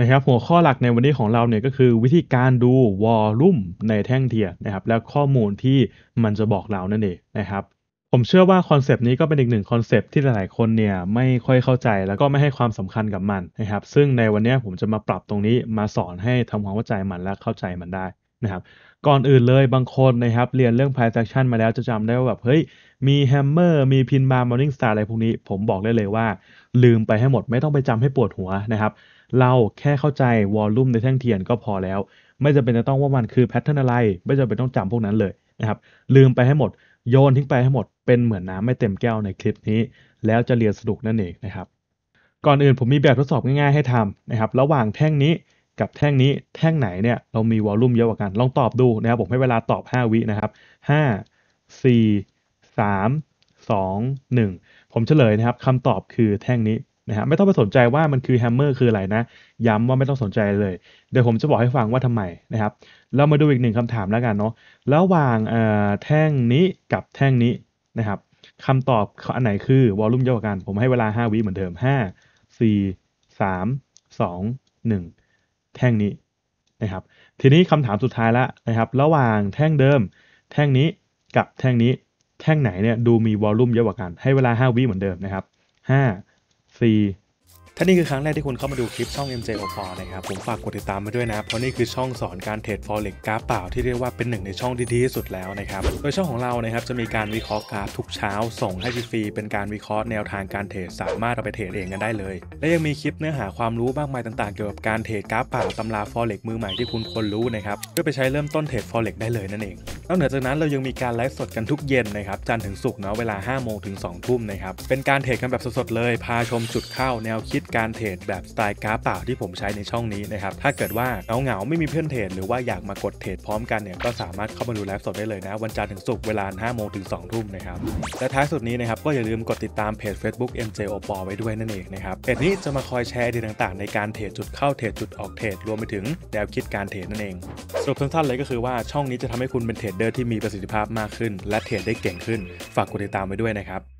นะครับหัวข้อหลักในวันนี้ของเราเนี่ยก็คือ วิธีการดูวอลลุ่มในแท่งเทียนนะครับและข้อมูลที่มันจะบอกเรานั่นเองนะครับ ผมเชื่อว่าคอนเซป t นี้ก็เป็นอีกหนึ่งคอนเซปที่หลายๆคนเนี่ย ไม่ค่อยเข้าใจ แล้วก็ไม่ให้ความสำคัญกับมันนะครับ ซึ่งในวันนี้ผมจะมาปรับตรงนี้มาสอนให้ทำความเข้าใจมันและเข้าใจมันได้นะครับ ก่อนอื่นเลยบางคนนะครับ เรียนเรื่องไพ่ c e action มาแล้วจะจำได้ว่าแบบเฮ้ยมีแฮมเมอร์มีบาร์มอร์นิ่งสตาร์อะไรพวกนี้ ผมบอกได้เลยว่า ลืมไปให้หมดไม่ต้องไปจำให้ปวดหัวนะครับเราแค่เข้าใจวอลลุ่มในแท่งเทียนก็พอแล้ว ไม่จำเป็นจะต้องว่ามันคือแพทเทิร์นอะไร ไม่จำเป็นต้องจำพวกนั้นเลยนะครับ ลืมไปให้หมดโยนทิ้ง ไปให้หมด เป็นเหมือนน้าไม่เต็มแก้ว ในคลิปนี้ แล้วจะเรียนสนุกนั่นเองนะครับ ก่อนอื่นผมมีแบบทดสอบง่ายๆให้ทำนะครับระหว่างแท่งนี้กับแท่งนี้แท่งไหนเนี่ยเรามีวอลลุ่มเยอะกว่ากัน ลองตอบดูนะครับผมให้เวลาตอบ5วินะครับ5 4 3 2 1 ผมเฉลยนะครับคำตอบคือแท่งนี้นะฮะไม่ต้องไปสนใจว่ามันคือแฮมเมอร์คืออะไรนะ ย้ำว่าไม่ต้องสนใจเลย เดี๋ยวผมจะบอกให้ฟังว่าทำไมนะครับ เรามาดูอีกหนึ่งคำถามแล้วกันเนาะ ระหว่างแท่งนี้กับแท่งนี้นะครับคำตอบอันไหนคือวอลลุ่มเยอะกว่ากัน ผมให้เวลา5วิเหมือนเดิม 5 4 3 2 1 แท่งนี้นะครับ ทีนี้คำถามสุดท้ายละนะครับ ระหว่างแท่งเดิม แท่งนี้กับแท่งนี้ แท่งไหนเนี่ยดูมีวอลลุ่มเยอะกว่ากัน ให้เวลา5วิเหมือนเดิมนะครับ5 the ถ้านี่คือครั้งแรกที่คุณเข้ามาดูคลิปช่อง MJ o p นะครับผมฝากกดติดตามมาด้วยนะเพราะนี่คือช่องสอนการเทรดฟอเร็กกราฟเปล่าที่เรียกว่าเป็นหนึ่งในช่องที่ดีที่สุดแล้วนะครับ โดยช่องของเรานะครับ จะมีการวิเคราะห์กราฟทุกเช้าส่งให้ฟรีเป็นการวิเคราะห์แนวทางการเทรดสามารถเอาไปเทรดเองกันได้เลย และยังมีคลิปเนื้อหาความรู้มากมายต่างๆเกี่ยวกับการเทรดกราฟเปล่าตำราฟร็กซ์มือใหม่ที่คุณควรรู้นะครับเพื่อไปใช้เริ่มต้นเทรดฟร็กซ์ได้เลยนั่นเองนอกเหนือจากนั้นเรายังมีการไลฟ์สดกันทุกเย็นนะครับจันทร์ถึงศุกร์เนาะเวลา5โมงถึง2ทุ่มนะครับเป็นการเทรดกันแบบสดๆเลยพาชมจุดเข้าแนวคิดการเทรดแบบสไตล์กราฟเปล่าที่ผมใช้ในช่องนี้นะครับ ถ้าเกิดว่าเาหงาไม่มีเพื่อนเทรดหรือว่าอยากมากดเทรดพร้อมกันเนี่ย ก็สามารถเข้ามาดูไลฟ์สดได้เลยนะ วันจันทร์ถึงศุกร์เวลา5โมงถึง 2 ทุ่มนะครับ และท้ายสุดนี้นะครับ ก็อย่าลืมกดติดตามเพจ Facebook MJ o p o ไว้ด้วยนั่นเองนะครับ เพจนี้จะมาคอยแชร์ดีต่าง ๆ ในการเทรดจุดเข้าเทรดจุดออกเทรดรวมไปถึงแนวคิดการเทรดนั่นเอง สรุปสั้นๆเลยก็คือว่าช่องนี้จะทำให้คุณเป็นเทรดเดอร์ที่มีประสิทธิภาพมากขึ้น และเทรดได้เก่งขึ้นฝากกดติดตามไว้ด้วยนะครับ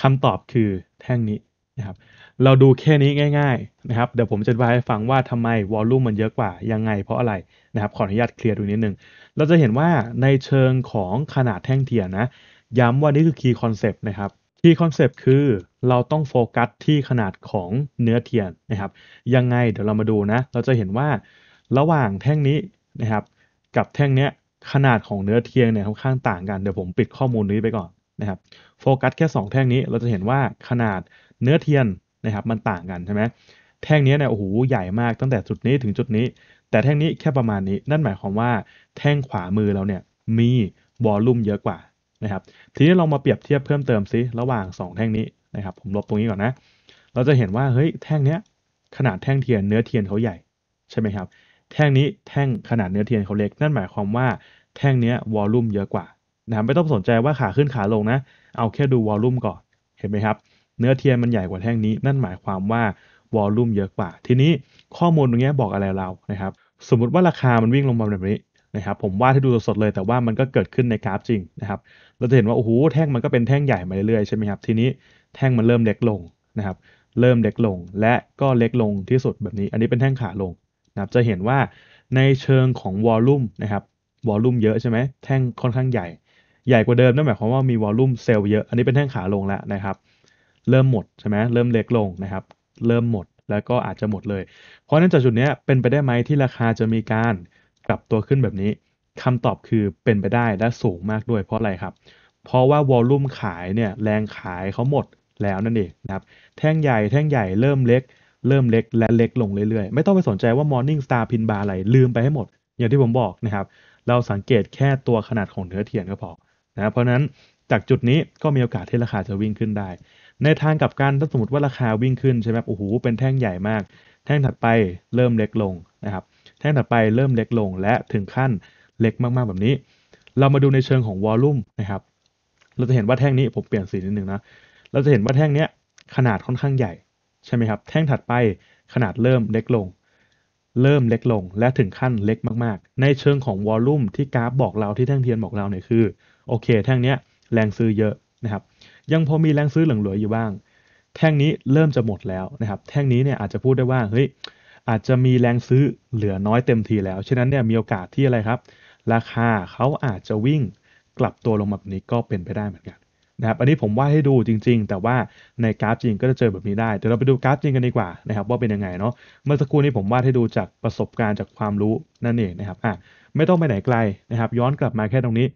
คำตอบคือแท่งนี้นะครับ เราดูแค่นี้ง่ายๆนะครับ เดี๋ยวผมจะอธิบายให้ฟังว่าทำไมวอลลุ่มมันเยอะกว่ายังไงเพราะอะไรนะครับ ขออนุญาตเคลียร์ดูนิดนึง เราจะเห็นว่าในเชิงของขนาดแท่งเทียนนะ ย้ำว่านี่คือคีย์คอนเซปต์นะครับ คีย์คอนเซปต์คือเราต้องโฟกัสที่ขนาดของเนื้อเทียนนะครับ ยังไงเดี๋ยวเรามาดูนะ เราจะเห็นว่าระหว่างแท่งนี้นะครับ กับแท่งเนี้ยขนาดของเนื้อเทียนเนี่ยค่อนข้างต่างกัน เดี๋ยวผมปิดข้อมูลนี้ไปก่อนนะครับโฟกัสแค่ 2 แท่งนี้เราจะเห็นว่าขนาดเนื้อเทียนนะครับมันต่างกันใช่ไหมแท่งนี้เนี่ยโอ้โหใหญ่มากตั้งแต่จุดนี้ถึงจุดนี้ แต่แท่งนี้แค่ประมาณนี้นั่นหมายความว่าแท่งขวามือเราเนี่ยมีวอลลุ่มเยอะกว่านะครับทีนี้ลองมาเปรียบเทียบเพิ่มเติมซิ ระหว่าง 2 แท่งนี้นะครับผมลบตรงนี้ก่อนนะ เราจะเห็นว่าเฮ้ยแท่งเนี้ยขนาดแท่งเทียน เนื้อเทียนเขาใหญ่ใช่ไหมครับแท่งนี้แท่งขนาดเนื้อเทียนเขาเล็ก นั่นหมายความว่าแท่งเนี้ยวอลลุ่มเยอะกว่านะไม่ต้องสนใจว่าขาขึ้นขาลงนะ เอาแค่ดูวอลลุ่มก่อน เห็นไหมครับ เนื้อเทียนมันใหญ่กว่าแท่งนี้ นั่นหมายความว่าวอลลุ่มเยอะกว่า ทีนี้ข้อมูลตรงนี้บอกอะไรเรานะครับ สมมติว่าราคามันวิ่งลงมาแบบนี้นะครับ ผมวาดให้ดูสดๆเลย แต่ว่ามันก็เกิดขึ้นในกราฟจริงนะครับ เราจะเห็นว่าโอ้โหแท่งมันก็เป็นแท่งใหญ่มาเรื่อยๆใช่ไหมครับ ทีนี้แท่งมันเริ่มเล็กลงนะครับ เริ่มเล็กลง และก็เล็กลงที่สุดแบบนี้ อันนี้เป็นแท่งขาลงนะครับ จะเห็นว่าในเชิงของวอลลุ่มนะครับ วอลลุ่มเยอะใช่ไหมแท่งค่อนข้างใหญ่ใหญ่ กว่าเดิม นั่นหมายความว่ามีวอลลุ่มเซลล์เยอะ อันนี้เป็นแท่งขาลงแล้วนะครับ เริ่มหมดใช่ไหมเริ่มเล็กลงนะครับ เริ่มหมด แล้วก็อาจจะหมดเลย เพราะนั้นจากจุดนี้เป็นไปได้ไหมที่ราคาจะมีการกลับตัวขึ้นแบบนี้คำตอบคือเป็นไปได้และสูงมากด้วย เพราะอะไรครับ เพราะว่าวอลลุ่มขายเนี่ยแรงขายเขาหมดแล้วนั่นเองนะครับ แท่งใหญ่แท่งใหญ่เริ่มเล็ก เริ่มเล็กและเล็กลงเรื่อยๆ ไม่ต้องไปสนใจว่า Morning Star พินบาร์อะไรลืมไปให้หมดอย่างที่ผมบอกนะครับ เราสังเกตแค่ตัวขนาดของเนื้อเทียนก็พอนะเพราะนั้นจากจุดนี้ก็มีโอกาสที่ราคาจะวิ่งขึ้นได้ ในทางกับการถ้าสมมติว่าราคาวิ่งขึ้นใช่ไหมโอ้โหเป็นแท่งใหญ่มาก แท่งถัดไปเริ่มเล็กลงนะครับ แท่งถัดไปเริ่มเล็กลง และถึงขั้นเล็กมากๆ แบบนี้ เรามาดูในเชิงของวอลลุ่มนะครับ เราจะเห็นว่าแท่งนี้ผมเปลี่ยนสีนิดนึงนะ เราจะเห็นว่าแท่งนี้ขนาดค่อนข้างใหญ่ใช่ไหมครับ แท่งถัดไปขนาดเริ่มเล็กลง เริ่มเล็กลงและถึงขั้นเล็กมากๆ ในเชิงของวอลลุ่มที่กราฟบอกเราที่แท่งเทียนบอกเราเนี่ยคือโอเคแท่งนี้แรงซื้อเยอะนะครับยังพอมีแรงซื้อเหลือือยู่บ้าง แท่งนี้เริ่มจะหมดแล้วนะครับแท่งนี้เนี่ยอาจจะพูดได้ว่าเฮ้ยอาจจะมีแรงซื้อเหลือน้อยเต็มทีแล้ว ฉะนั้นเนี่ยมีโอกาสที่อะไรครับราคาเขาอาจจะวิ่ง กลับตัวลงมาแบบนี้ก็เป็นไปได้เหมือนกันนะครับอันนี้ผมวาดให้ดูจริงๆ แต่ว่าในกราฟจริงก็จะเจอแบบนี้ได้เดี๋ยวเราไปดูกราฟจริงกันดีกว่านะครับว่าเป็นยังไงเนาะเมื่อสักครู่นี้ผมวาดให้ดูจากประสบการณ์จากความรู้นั่นเองนะครับอ่ะไม่ต้องไปไหนไกลนะครับย้อนกลับมาแค่ตรงนี้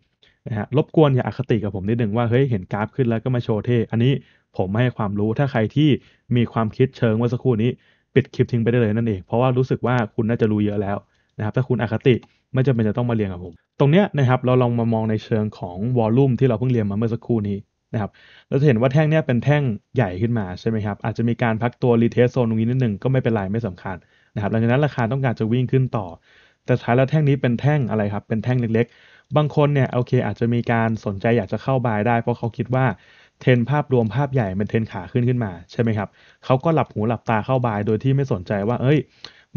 นะฮะรบกวนอย่าอาคติกับผมนิดหนึ่งว่าเฮ้ยเห็นกราฟขึ้นแล้วก็มาโชว์เท่ อันนี้ผมไม่ให้ความรู้ถ้าใครที่มีความคิดเชิงว่าสักครู่นี้ ปิดคลิปทิ้งไปได้เลยนั่นเองเพราะว่ารู้สึกว่าคุณน่าจะรู้เยอะแล้วนะครับถ้าคุณอคติไม่จำเป็นจะต้องมาเรียนกับผม ตรงเนี้ยนะครับเราลองมามองในเชิงของวอลลุ่มที่เราเพิ่งเรียนมาเมื่อสักครู่นี้นะครับเราจะเห็นว่าแท่งเนี้ยเป็นแท่งใหญ่ขึ้นมาใช่ไหมครับอาจจะมีการพักตัวรีเทสโซนตรงนี้นิดหนึ่งก็ไม่เป็นไรไม่สำคัญนะครับหลังจากนั้นราคาต้องการจะวิ่งขึ้นต่อ แต่ท้ายแล้วแท่งนี้เป็นแท่งอะไรครับเป็นแท่งเล็กบางคนเนี่ยโอเคอาจจะมีการสนใจอยากจะเข้าบายได้เพราะเขาคิดว่าเทรนภาพรวมภาพใหญ่มันเทรนขาขึ้นขึ้นมาใช่ไหมครับเขาก็หลับหูหลับตาเข้าบายโดยที่ไม่สนใจว่าเอ้ย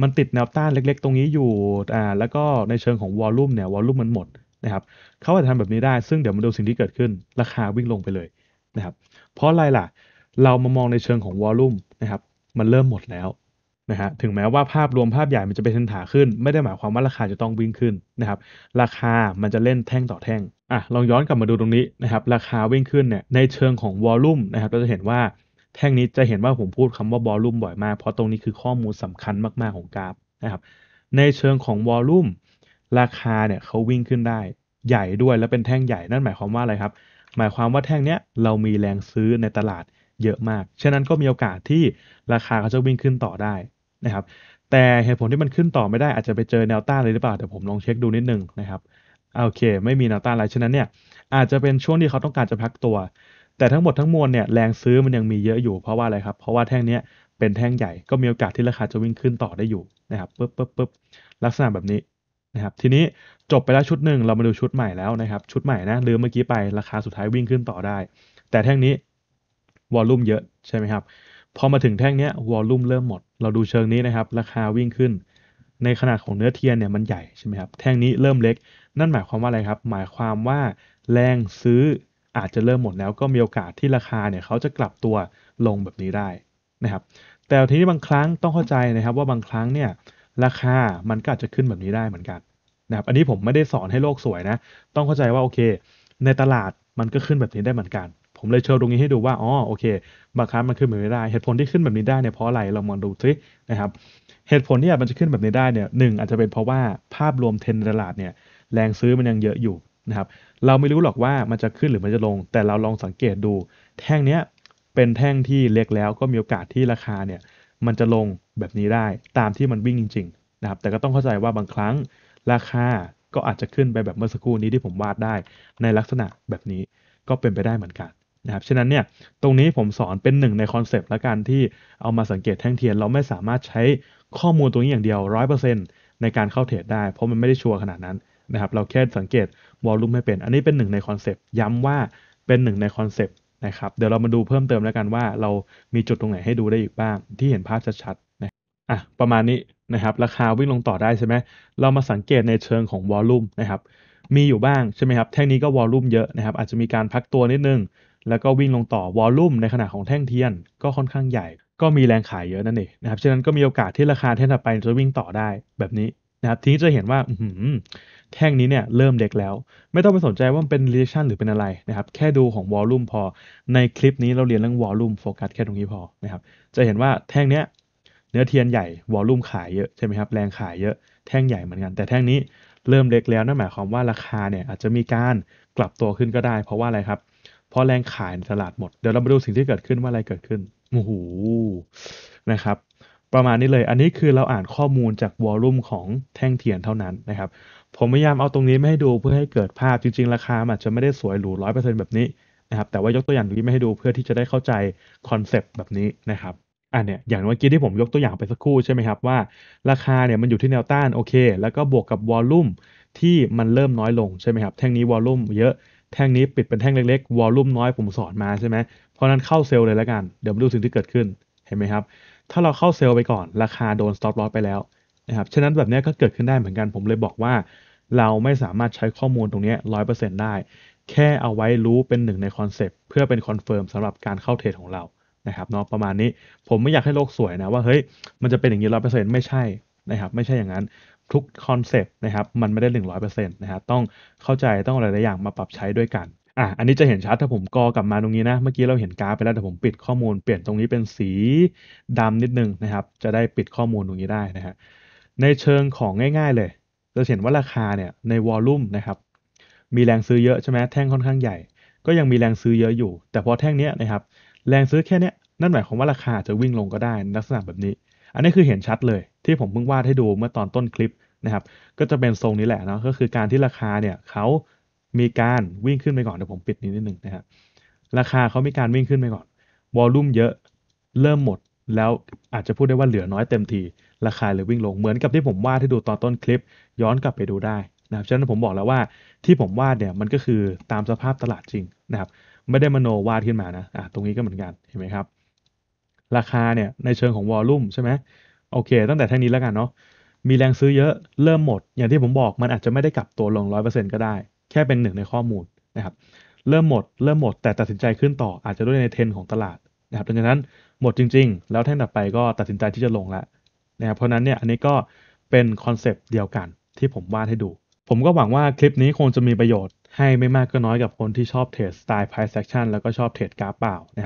มันติดแนวต้านเล็ก ๆ ตรงนี้อยู่อ่าแล้วก็ในเชิงของวอลลุ่มเนี่ยวอลลุ่มมันหมดนะครับเขาอาจจะทำแบบนี้ได้ซึ่งเดี๋ยวมาดูสิ่งที่เกิดขึ้น ราคาวิ่งลงไปเลยนะครับเพราะอะไรล่ะ เรามามองในเชิงของวอลลุ่มนะครับมันเริ่มหมดแล้วนะฮะ ถึงแม้ว่าภาพรวมภาพใหญ่ มันจะเป็นเทนถาขึ้น ไม่ได้หมายความว่าราคาจะต้องวิ่งขึ้นนะครับ ราคามันจะเล่นแท่งต่อแท่ง อ่ะ ลองย้อนกลับมาดูตรงนี้ นะครับ ราคาวิ่งขึ้นเนี่ย ในเชิงของวอลลุ่มนะครับเราจะเห็นว่าแท่งนี้จะเห็นว่าผมพูดคำว่าวอลลุ่มบ่อยมาก เพราะตรงนี้คือข้อมูลสำคัญมาก ๆ ของกราฟนะครับ ในเชิงของวอลลุ่มราคาเนี่ยเขาวิ่งขึ้นได้ ใหญ่ด้วย และเป็นแท่งใหญ่ นั่นหมายความว่าอะไรครับ หมายความว่าแท่งเนี้ยเรามีแรงซื้อในตลาดเยอะมาก ฉะนั้นก็มีโอกาสที่ราคาเขาจะวิ่งขึ้นต่อได้นะครับแต่เหตุผลที่มันขึ้นต่อไม่ได้อาจจะไปเจอแนวต้านเลยหรือเปล่าเดี๋ยวผมลองเช็คดูนิดนึงนะครับโอเค ไม่มีแนวต้านอะไรฉะนั้นเนี่ยอาจจะเป็นช่วงที่เขาต้องการจะพักตัว แต่ทั้งหมดทั้งมวลเนี่ยแรงซื้อมันยังมีเยอะอยู่เพราะว่าอะไรครับเพราะว่าแท่งนี้เป็นแท่งใหญ่ก็มีโอกาสที่ราคาจะวิ่งขึ้นต่อได้อยู่นะครับปึ๊บปึ๊บปึ๊บลักษณะแบบนี้นะครับ ทีนี้จบไปแล้วชุดหนึ่งเรามาดูชุดใหม่แล้วนะครับชุดใหม่นะลืมเมื่อกี้ไปราคาสุดท้ายวิ่งขึ้นต่อได้ แต่แท่งนี้วอลลุ่มเยอะใช่ไหมครับพอมาถึงแท่งนี้วอลลุ่มเริ่มหมดเราดูเชิงนี้นะครับ ราคาวิ่งขึ้น ในขนาดของเนื้อเทียนเนี่ยมันใหญ่ใช่ไหมครับ แท่งนี้เริ่มเล็ก นั่นหมายความว่าอะไรครับหมายความว่าแรงซื้ออาจจะเริ่มหมดแล้วก็มีโอกาสที่ราคาเนี่ยเขาจะกลับตัวลงแบบนี้ได้นะครับแต่ทีนี้บางครั้งต้องเข้าใจนะครับว่าบางครั้งเนี่ยราคามันก็อาจจะขึ้นแบบนี้ได้เหมือนกันนะครับ อันนี้ผมไม่ได้สอนให้โลกสวยนะต้องเข้าใจว่าโอเค ในตลาดมันก็ขึ้นแบบนี้ได้เหมือนกันผมเลยโชว์ตรงนี้ให้ดูว่า อ๋อ โอเค บางครั้งมันขึ้นแบบนี้ได้ เหตุผลที่ขึ้นแบบนี้ได้เนี่ยเพราะอะไร เรามองดูซินะครับ เหตุผลที่มันจะขึ้นแบบนี้ได้เนี่ยหนึ่งอาจจะเป็นเพราะว่าภาพรวมเทรนด์ตลาดเนี่ยแรงซื้อมันยังเยอะอยู่นะครับ เราไม่รู้หรอกว่ามันจะขึ้นหรือมันจะลง แต่เราลองสังเกตดู แท่งเนี้ยเป็นแท่งที่เล็กแล้วก็มีโอกาสที่ราคาเนี่ยมันจะลงแบบนี้ได้ตามที่มันวิ่งจริงๆนะครับ แต่ก็ต้องเข้าใจว่าบางครั้งราคาก็อาจจะขึ้นไปแบบเมื่อสักครู่นี้ที่ผมวาดได้ในลักษณะแบบนี้ก็เป็นไปได้เหมือนกันนะครับ ฉะนั้นเนี่ย ตรงนี้ผมสอนเป็นหนึ่งในคอนเซปต์ละกันที่เอามาสังเกตแท่งเทียน เราไม่สามารถใช้ข้อมูลตัวนี้อย่างเดียว 100%ในการเข้าเทรดได้ เพราะมันไม่ได้ชัวร์ขนาดนั้นนะครับ เราแค่สังเกตวอลลุ่มให้เป็น อันนี้เป็นหนึ่งในคอนเซปต์ย้ำว่าเป็นหนึ่งในคอนเซปต์นะครับ เดี๋ยวเรามาดูเพิ่มเติมแล้วกันว่า เรามีจุดตรงไหนให้ดูได้อีกบ้างที่เห็นภาพชัดๆนะ อ่ะ ประมาณนี้นะครับ ราคาวิ่งลงต่อได้ใช่ไหมเรามาสังเกตในเชิงของวอลลุ่มนะครับ มีอยู่บ้างใช่ไหมครับแท่งนี้ก็วอลลุ่มเยอะนะครับ อาจจะมีการพักตัวนิดนึงแล้วก็วิ่งลงต่อวอลลุ่มในขนาดของแท่งเทียนก็ค่อนข้างใหญ่ ก็มีแรงขายเยอะนั่นเองนะครับฉะนั้นก็มีโอกาสที่ราคาแท่งถัดไปจะวิ่งต่อได้แบบนี้นะครับทีนี้จะเห็นว่า แท่งนี้เนี่ยเริ่มเด็กแล้ว ไม่ต้องไปสนใจว่ามันเป็นเ e เลชันหรือเป็นอะไรนะครับ แค่ดูของวอลลุ่มพอ ในคลิปนี้เราเรียนเรื่องวอลลุ่มโฟกัสแค่ตรงนี้พอนะครับจะเห็นว่าแท่งเนี้ยเนื้อเทียนใหญ่วอลลุ่มขายเยอะใช่ไหมครับแรงขายเยอะแท่งใหญ่เหมือนกัน แต่แท่งนี้เริ่มเล็กแล้วนั่นหมายความว่าราคาเนี่ยอาจจะมีการกลับตัวขึ้นก็ได้ เพราะว่าอะไรครับพอแรงขายในตลาดหมด เดี๋ยวเรามาดูสิ่งที่เกิดขึ้นว่าอะไรเกิดขึ้น โอ้โห นะครับ ประมาณนี้เลย อันนี้คือเราอ่านข้อมูลจากวอลลุ่มของแท่งเทียนเท่านั้นนะครับ ผมพยายามเอาตรงนี้ไม่ให้ดูเพื่อให้เกิดภาพจริงๆ ราคาอาจจะไม่ได้สวยหรูร้อยเปอร์เซ็นต์แบบนี้นะครับ แต่ว่ายกตัวอย่างตรงนี้ไม่ให้ดูเพื่อที่จะได้เข้าใจคอนเซปต์แบบนี้นะครับอันเนี้ยอย่างเมื่อกี้ที่ผมยกตัวอย่างไปสักครู่ใช่ไหมครับว่า ราคาเนี่ยมันอยู่ที่แนวต้านโอเค แล้วก็บวกกับวอลลุ่มที่มันเริ่มน้อยลงใช่ไหมครับแท่งนี้วอลลุ่มเยอะแท่งนี้ปิดเป็นแท่งเล็กๆ วอลลุ่มน้อยผมสอนมาใช่ไหม เพราะนั้นเข้าเซลเลยแล้วกันเดี๋ยวมาดูสิ่งที่เกิดขึ้นเห็นไหมครับ ถ้าเราเข้าเซลไปก่อนราคาโดนสต็อปลอ s ไปแล้วนะครับฉะนั้นแบบนี้ก็เกิดขึ้นได้เหมือนกันผมเลยบอกว่า เราไม่สามารถใช้ข้อมูลตรงนี้ร้อยเปอร์เซ็นต์ได้ แค่เอาไว้รู้เป็นหนึ่งในคอนเซปต์เพื่อเป็นคอนเฟิร์มสำหรับการเข้าเทรดของเรานะครับเนาะประมาณนี้ผมไม่อยากให้โลกสวยนะว่าเฮ้ยมันจะเป็นอย่างนี้ร้อยเปอร์เซ็นต์ไม่ใช่นะครับไม่ใช่อย่างนั้นทุกคอนเซปต์นะครับมันไม่ได้ 100%นะฮะต้องเข้าใจต้องอะไรหลายอย่างมาปรับใช้ด้วยกันอ่ะอันนี้จะเห็นชัดถ้าผมกอกลับมาตรงนี้นะ เมื่อกี้เราเห็นกราฟไปแล้วแต่ผมปิดข้อมูลเปลี่ยนตรงนี้เป็นสีดำนิดนึงนะครับจะได้ปิดข้อมูลตรงนี้ได้นะฮะในเชิงของง่ายๆเลย จะเห็นว่าราคาเนี่ยในวอลลุ่มนะครับมีแรงซื้อเยอะใช่ไหมแท่งค่อนข้างใหญ่ ก็ยังมีแรงซื้อเยอะอยู่ แต่พอแท่งเนี้ยนะครับแรงซื้อแค่เนี้ยนั่นหมายความว่าราคาจะวิ่งลงก็ได้ลักษณะแบบนี้ อันนี้คือเห็นชัดเลยที่ผมเพิ่งวาดให้ดูเมื่อตอนต้นคลิปนะครับ ก็จะเป็นทรงนี้แหละเนาะ ก็คือการที่ราคาเนี่ยเขามีการวิ่งขึ้นไปก่อนเดี๋ยวผมปิดนิดนึงนะครับราคาเขามีการวิ่งขึ้นไปก่อน วอลลุ่มเยอะ เริ่มหมด แล้วอาจจะพูดได้ว่าเหลือน้อยเต็มที ราคาเลยวิ่งลง เหมือนกับที่ผมวาดที่ดูตอนต้นคลิป ย้อนกลับไปดูได้นะครับฉะนั้นผมบอกแล้วว่าที่ผมวาดเนี่ย มันก็คือตามสภาพตลาดจริงนะครับ ไม่ได้มโนวาดขึ้นมานะ อ่ะตรงนี้ก็เหมือนกัน เห็นไหมครับ ราคาเนี่ย ในเชิงของวอลลุ่มใช่ไหม โอเค ตั้งแต่ทางนี้แล้วกันเนาะมีแรงซื้อเยอะ เริ่มหมด อย่างที่ผมบอกมันอาจจะไม่ได้กลับตัวลงนต์ก็ได้ แค่เป็นหนึ่งในข้อมูลนะครับ เริ่มหมด เริ่มหมด แต่ตัดสินใจขึ้นต่ออาจจะด้วยในเทรนของตลาดนะครับ ดังนั้นหมดจริง ๆ แล้วแท่งต่อไปก็ตัดสินใจที่จะลงแล้วนะครับเพราะนั้นเนี่ยอันนี้ก็เป็นคอนเซปต์เดียวกันที่ผมวาดให้ดู ผมก็หวังว่าคลิปนี้คงจะมีประโยชน์ให้ไม่มากก็น้อยกับคนที่ชอบเทรดสไตล์ไพ่เซ็กชันแล้วก็ชอบเทรดกราฟเปล่านะครับ